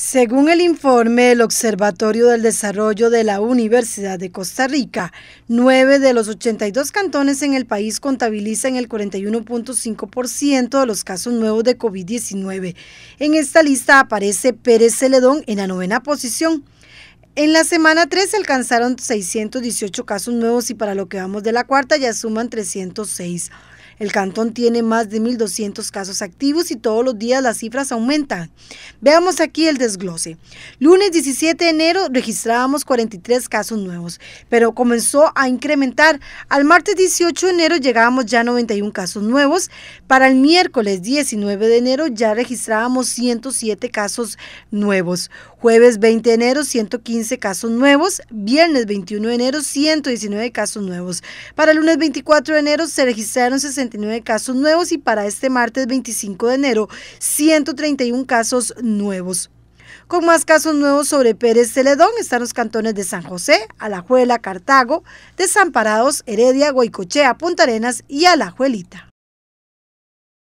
Según el informe del Observatorio del Desarrollo de la Universidad de Costa Rica, nueve de los 82 cantones en el país contabilizan el 41.5% de los casos nuevos de COVID-19. En esta lista aparece Pérez Celedón en la novena posición. En la semana 3 alcanzaron 618 casos nuevos y para lo que vamos de la cuarta ya suman 306. El cantón tiene más de 1.200 casos activos y todos los días las cifras aumentan. Veamos aquí el desglose. Lunes 17 de enero registrábamos 43 casos nuevos, pero comenzó a incrementar. Al martes 18 de enero llegábamos ya a 91 casos nuevos. Para el miércoles 19 de enero ya registrábamos 107 casos nuevos. Jueves 20 de enero 115 casos nuevos. Viernes 21 de enero 119 casos nuevos. Para el lunes 24 de enero se registraron 60 casos nuevos y para este martes 25 de enero 131 casos nuevos. Con más casos nuevos sobre Pérez Celedón están los cantones de San José, Alajuela, Cartago, Desamparados, Heredia, Guaycochea, Punta Arenas y Alajuelita.